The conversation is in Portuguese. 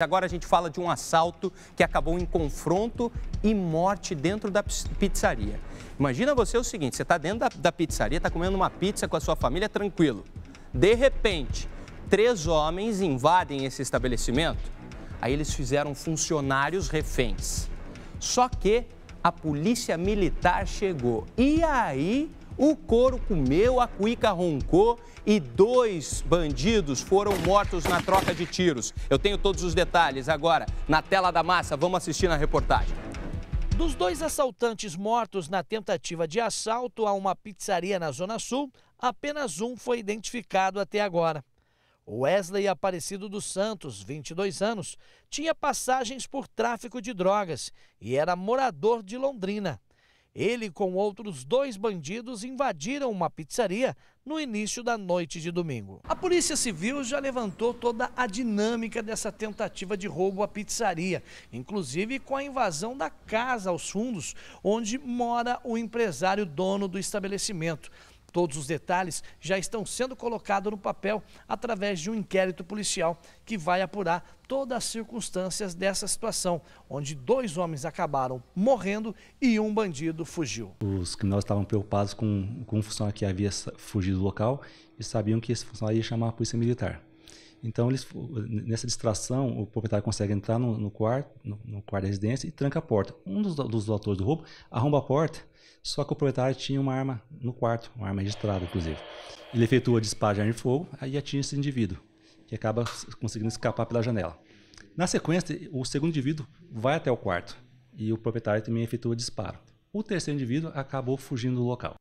Agora a gente fala de um assalto que acabou em confronto e morte dentro da pizzaria. Imagina você o seguinte: você está dentro da, da pizzaria, está comendo uma pizza com a sua família tranquilo. De repente, três homens invadem esse estabelecimento. Aí eles fizeram funcionários reféns. Só que a polícia militar chegou. E aí o couro comeu, a cuica, roncou e dois bandidos foram mortos na troca de tiros. Eu tenho todos os detalhes agora na tela da massa. Vamos assistir na reportagem. Dos dois assaltantes mortos na tentativa de assalto a uma pizzaria na Zona Sul, apenas um foi identificado até agora. Wesley Aparecido dos Santos, 22 anos, tinha passagens por tráfico de drogas e era morador de Londrina. Ele com outros dois bandidos invadiram uma pizzaria no início da noite de domingo. A Polícia Civil já levantou toda a dinâmica dessa tentativa de roubo à pizzaria, inclusive com a invasão da casa aos fundos, onde mora o empresário dono do estabelecimento. Todos os detalhes já estão sendo colocados no papel através de um inquérito policial que vai apurar todas as circunstâncias dessa situação, onde dois homens acabaram morrendo e um bandido fugiu. Os criminosos estavam preocupados com, com um funcionário que havia fugido do local e sabiam que esse funcionário ia chamar a polícia militar. Então, eles, nessa distração, o proprietário consegue entrar no, no quarto, no, no, quarto da residência e tranca a porta. Um dos, dos autores do roubo arromba a porta, só que o proprietário tinha uma arma no quarto, uma arma registrada, inclusive. Ele efetua disparo de arma de fogo, aí atinge esse indivíduo, que acaba conseguindo escapar pela janela. Na sequência, o segundo indivíduo vai até o quarto e o proprietário também efetua disparo. O terceiro indivíduo acabou fugindo do local.